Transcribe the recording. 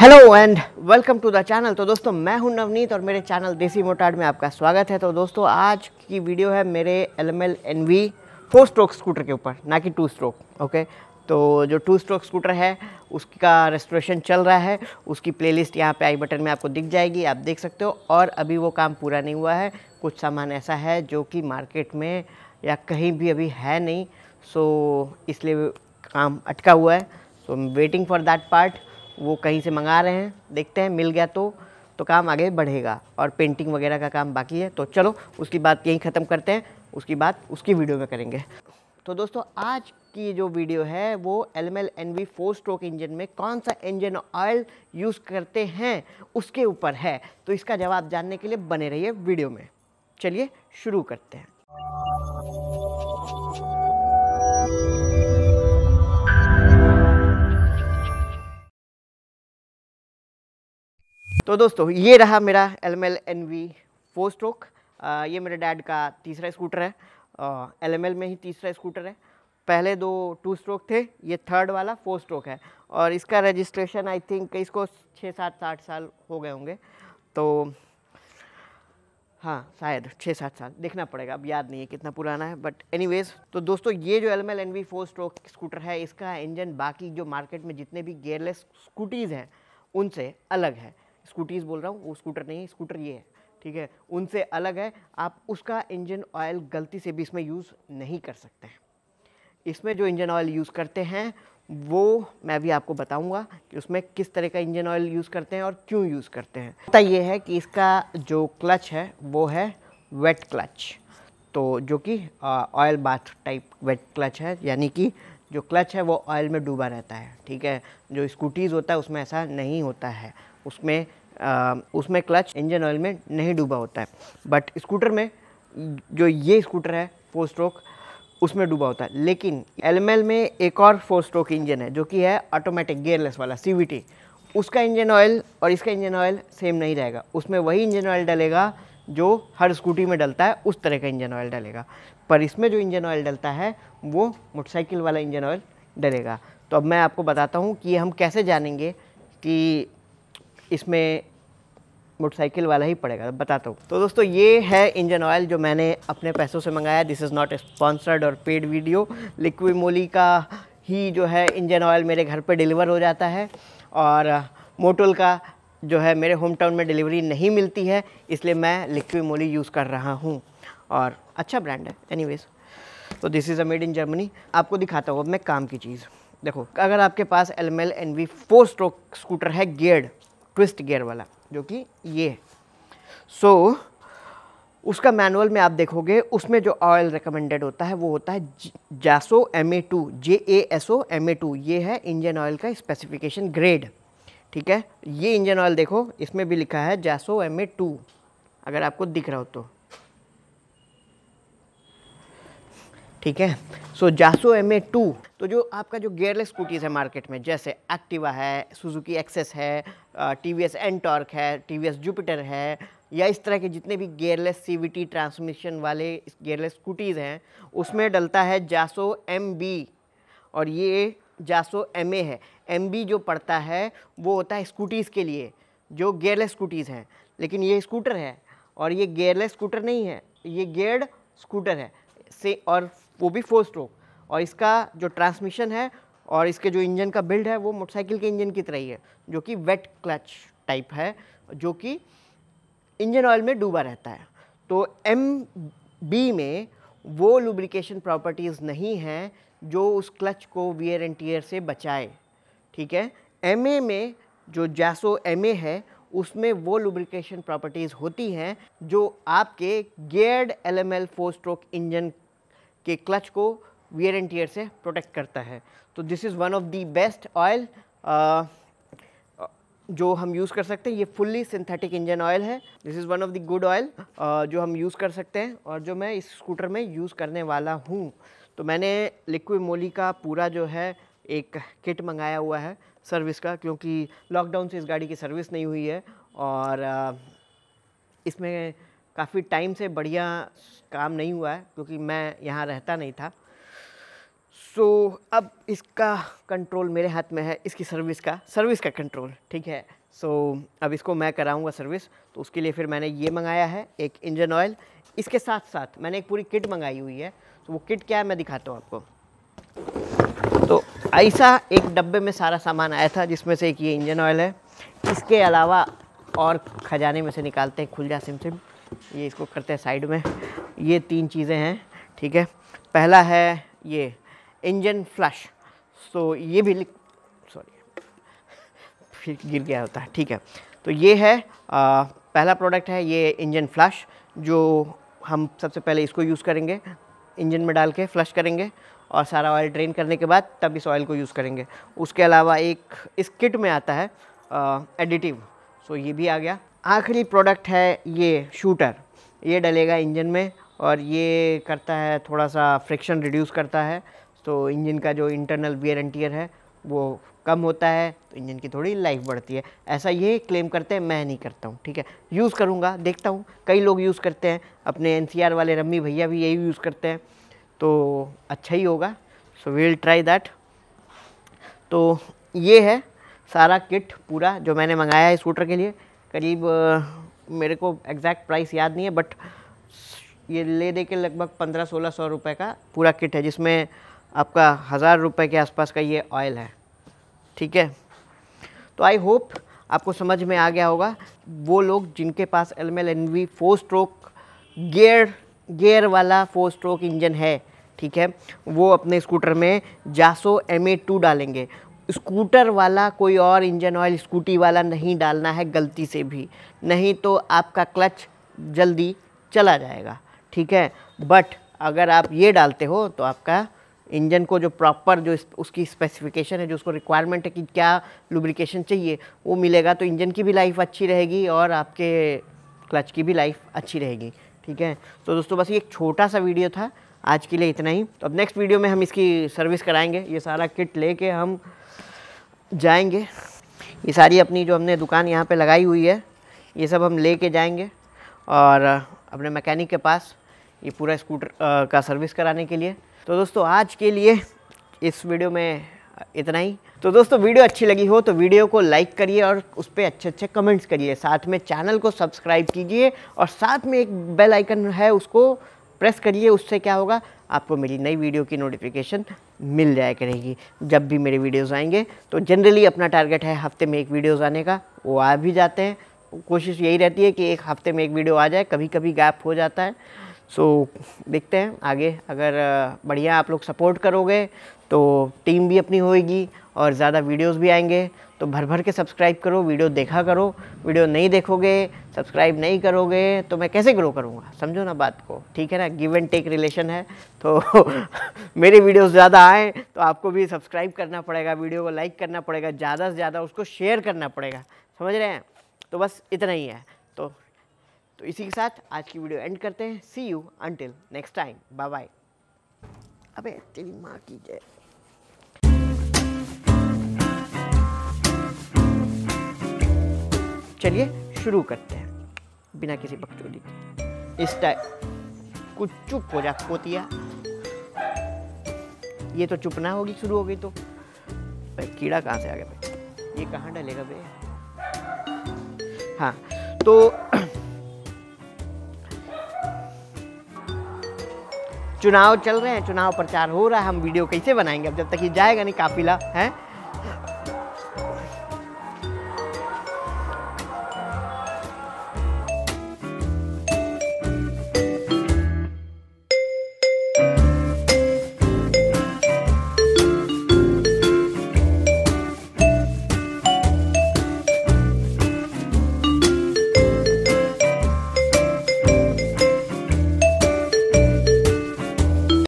hello and welcome to the channel तो दोस्तों मैं हूं नवनीत और मेरे चैनल देसी मोटार्ड में आपका स्वागत है तो दोस्तों आज की वीडियो है मेरे L M L N V four stroke scooter के ऊपर ना कि टू स्ट्रोक ओके तो जो टू स्ट्रोक स्कूटर है उसका रेस्टोरेशन चल रहा है उसकी प्लेलिस्ट यहाँ पे आई बटन में आपको दिख जाएगी आप देख सकते हो और अभी वो काम पूरा नहीं हुआ है कुछ सामान ऐसा है जो कि मार्केट में या कहीं भी अभी है नहीं सो इसलिए काम अटका हुआ है so waiting for that part वो कहीं से मंगा रहे हैं देखते हैं मिल गया तो तो काम आगे बढ़ेगा और पेंटिंग वगैरह का काम बाकी है तो चलो उसकी बात यहीं ख़त्म करते हैं उसकी बात उसकी वीडियो में करेंगे तो दोस्तों आज की जो वीडियो है वो L M L N V four stroke engine में कौन सा इंजन ऑयल यूज़ करते हैं उसके ऊपर है तो इसका जवाब जानने के लिए बने रहिए वीडियो में चलिए शुरू करते हैं तो दोस्तों ये रहा मेरा एल एम फोर स्ट्रोक ये मेरे डैड का तीसरा स्कूटर है एल एम एल में ही तीसरा स्कूटर है पहले दो टू स्ट्रोक थे ये थर्ड वाला फोर स्ट्रोक है और इसका रजिस्ट्रेशन आई थिंक इसको छः सात साठ साल हो गए होंगे तो हाँ शायद छः सात साल देखना पड़ेगा अब याद नहीं है कितना पुराना है बट एनीवेज तो दोस्तों ये जो L L N V four stroke scooter है इसका इंजन बाकी जो मार्केट में जितने भी गेयरलेस स्कूटीज़ हैं उनसे अलग है स्कूटीज़ बोल रहा हूँ वो स्कूटर नहीं स्कूटर ये है ठीक है उनसे अलग है आप उसका इंजन ऑयल गलती से भी इसमें यूज़ नहीं कर सकते हैं इसमें जो इंजन ऑयल यूज़ करते हैं वो मैं भी आपको बताऊंगा कि उसमें किस तरह का इंजन ऑयल यूज़ करते हैं और क्यों यूज़ करते हैं पता ये है कि इसका जो क्लच है वो है वेट क्लच तो जो कि oil bath type wet clutch है यानी कि जो क्लच है वो ऑयल में डूबा रहता है ठीक है जो स्कूटीज़ होता है उसमें ऐसा नहीं होता है उसमें आ, उसमें क्लच इंजन ऑयल में नहीं डूबा होता है बट स्कूटर में जो ये स्कूटर है फोर स्ट्रोक उसमें डूबा होता है लेकिन एल में एक और फोर स्ट्रोक इंजन है जो कि है ऑटोमेटिक गेयरलेस वाला सी उसका इंजन ऑयल और इसका इंजन ऑयल सेम नहीं रहेगा उसमें वही इंजन ऑयल डलेगा जो हर स्कूटी में डलता है उस तरह का इंजन ऑयल डलेगा पर इसमें जो इंजन ऑयल डलता है वो मोटरसाइकिल वाला इंजन ऑयल डलेगा तो अब मैं आपको बताता हूँ कि हम कैसे जानेंगे कि इसमें मोटरसाइकिल वाला ही पड़ेगा बताता हूँ तो दोस्तों ये है इंजन ऑयल जो मैंने अपने पैसों से मंगाया दिस इज़ नॉट स्पॉन्सर्ड और पेड वीडियो लिक्विड मोली का ही जो है इंजन ऑयल मेरे घर पर डिलीवर हो जाता है और मोटोल का जो है मेरे होम टाउन में डिलीवरी नहीं मिलती है इसलिए मैं लिक्विड मोली यूज़ कर रहा हूँ और अच्छा ब्रांड है एनी तो this is a made in Germany आपको दिखाता हूँ मैं काम की चीज़ देखो अगर आपके पास L M L N V four stroke scooter है गेड़ ट्विस्ट गियर वाला जो कि ये है सो so, उसका मैनुअल में आप देखोगे उसमें जो ऑयल रिकमेंडेड होता है वो होता है JASO M A two J A S O M A two ये है इंजन ऑयल का स्पेसिफिकेशन ग्रेड ठीक है ये इंजन ऑयल देखो इसमें भी लिखा है जैसो एम ए टू अगर आपको दिख रहा हो तो ठीक है सो जासो एम ए टू तो जो आपका जो गेयरलेस स्कूटीज़ है मार्केट में जैसे एक्टिवा है सुजुकी एक्सेस है टी वी एस टॉर्क है टी वी एस जुपिटर है या इस तरह के जितने भी gearless C V T transmission वाले गेयरलेस स्कूटीज़ हैं उसमें डलता है जासो एम बी और ये जासो एम ए है एम बी जो पड़ता है वो होता है स्कूटीज़ के लिए जो गेयरलेस स्कूटीज़ हैं लेकिन ये स्कूटर है और ये गेयरलेस स्कूटर नहीं है ये गेयर्ड स्कूटर है से और वो भी फोर स्ट्रोक और इसका जो ट्रांसमिशन है और इसके जो इंजन का बिल्ड है वो मोटरसाइकिल के इंजन की तरह ही है जो कि वेट क्लच टाइप है जो कि इंजन ऑयल में डूबा रहता है तो एम बी में वो लुब्रिकेशन प्रॉपर्टीज़ नहीं हैं जो उस क्लच को वियर एंड टीयर से बचाए ठीक है एम ए में जो जैसो एम ए है उसमें वो लुब्रिकेशन प्रॉपर्टीज़ होती हैं जो आपके geared L M L four stroke engine के क्लच को वियर एंड टीयर से प्रोटेक्ट करता है तो this is one of the best oil जो हम यूज़ कर सकते हैं ये फुल्ली सिंथेटिक इंजन ऑयल है this is one of the good oil जो हम यूज़ कर सकते हैं और जो मैं इस स्कूटर में यूज़ करने वाला हूँ तो मैंने लिक्विड मोली का पूरा जो है एक किट मंगाया हुआ है सर्विस का क्योंकि लॉकडाउन से इस गाड़ी की सर्विस नहीं हुई है और uh, इसमें काफ़ी टाइम से बढ़िया काम नहीं हुआ है क्योंकि मैं यहाँ रहता नहीं था सो so, अब इसका कंट्रोल मेरे हाथ में है इसकी सर्विस का सर्विस का कंट्रोल ठीक है सो so, अब इसको मैं कराऊंगा सर्विस तो उसके लिए फिर मैंने ये मंगाया है एक इंजन ऑयल इसके साथ साथ मैंने एक पूरी किट मंगाई हुई है तो वो किट क्या है मैं दिखाता हूँ आपको तो ऐसा एक डब्बे में सारा सामान आया था जिसमें से एक ये इंजन ऑयल है इसके अलावा और खजाने में से निकालते हैं खुल जा सिम सिम ये इसको करते हैं साइड में ये तीन चीज़ें हैं ठीक है पहला है ये इंजन फ्लश तो ये भी लिख सॉरी फिर गिर गया होता है ठीक है तो ये है आ, पहला प्रोडक्ट है ये इंजन फ्लश जो हम सबसे पहले इसको यूज़ करेंगे इंजन में डाल के फ्लश करेंगे और सारा ऑयल ड्रेन करने के बाद तब इस ऑयल को यूज़ करेंगे उसके अलावा एक इस किट में आता है एडिटिव सो ये भी आ गया आखिरी प्रोडक्ट है ये शूटर ये डलेगा इंजन में और ये करता है थोड़ा सा फ्रिक्शन रिड्यूस करता है तो इंजन का जो इंटरनल वियर एंटियर है वो कम होता है तो इंजन की थोड़ी लाइफ बढ़ती है ऐसा ये क्लेम करते हैं मैं नहीं करता हूँ ठीक है यूज़ करूँगा देखता हूँ कई लोग यूज़ करते हैं अपने एन वाले रम्मी भैया भी यही यूज़ करते हैं तो अच्छा ही होगा सो वील ट्राई दैट तो ये है सारा किट पूरा जो मैंने मंगाया है स्कूटर के लिए करीब मेरे को एग्जैक्ट प्राइस याद नहीं है बट ये ले दे के लगभग पंद्रह सोलह सौ रुपये का पूरा किट है जिसमें आपका हज़ार रुपये के आसपास का ये ऑयल है ठीक है तो आई होप आपको समझ में आ गया होगा वो लोग जिनके पास L M L N V four stroke gear gear वाला फोर स्ट्रोक इंजन है ठीक है वो अपने स्कूटर में जासो एम ए टू डालेंगे स्कूटर वाला कोई और इंजन ऑयल स्कूटी वाला नहीं डालना है गलती से भी नहीं तो आपका क्लच जल्दी चला जाएगा ठीक है बट अगर आप ये डालते हो तो आपका इंजन को जो प्रॉपर जो उसकी स्पेसिफिकेशन है जो उसको रिक्वायरमेंट है कि क्या लुब्रिकेशन चाहिए वो मिलेगा तो इंजन की भी लाइफ अच्छी रहेगी और आपके क्लच की भी लाइफ अच्छी रहेगी ठीक है तो दोस्तों बस ये एक छोटा सा वीडियो था आज के लिए इतना ही तो अब नेक्स्ट वीडियो में हम इसकी सर्विस कराएंगे ये सारा किट लेके हम जाएंगे ये सारी अपनी जो हमने दुकान यहाँ पे लगाई हुई है ये सब हम लेके जाएंगे और अपने मैकेनिक के पास ये पूरा स्कूटर का सर्विस कराने के लिए तो दोस्तों आज के लिए इस वीडियो में इतना ही तो दोस्तों वीडियो अच्छी लगी हो तो वीडियो को लाइक करिए और उस पर अच्छे अच्छे कमेंट्स करिए साथ में चैनल को सब्सक्राइब कीजिए और साथ में एक बेल आइकन है उसको प्रेस करिए उससे क्या होगा आपको मेरी नई वीडियो की नोटिफिकेशन मिल जाए करेगी जब भी मेरे वीडियोस आएंगे तो जनरली अपना टारगेट है हफ्ते में एक वीडियोस आने का वो आ भी जाते हैं कोशिश यही रहती है कि एक हफ्ते में एक वीडियो आ जाए कभी कभी गैप हो जाता है सो so, देखते हैं आगे अगर बढ़िया आप लोग सपोर्ट करोगे तो टीम भी अपनी होएगी और ज़्यादा वीडियोस भी आएंगे तो भर भर के सब्सक्राइब करो वीडियो देखा करो वीडियो नहीं देखोगे सब्सक्राइब नहीं करोगे तो मैं कैसे ग्रो करूँगा समझो ना बात को ठीक है ना गिव एंड टेक रिलेशन है तो मेरे वीडियोस ज़्यादा आए तो आपको भी सब्सक्राइब करना पड़ेगा वीडियो को लाइक करना पड़ेगा ज़्यादा से ज़्यादा उसको शेयर करना पड़ेगा समझ रहे हैं तो बस इतना ही है तो तो इसी के साथ आज की वीडियो एंड करते हैं see you until next time bye bye अबे तेरी माँ की जय चलिए शुरू करते हैं बिना किसी बकचोदी के इस टाइम कुछ चुप हो जा पोतिया ये तो चुप ना होगी शुरू हो गई तो भाई कीड़ा कहाँ से आ गया भाई ये कहाँ डलेगा भाई हाँ तो चुनाव चल रहे हैं चुनाव प्रचार हो रहा है हम वीडियो कैसे बनाएंगे अब जब तक ये जाएगा नहीं काफिला है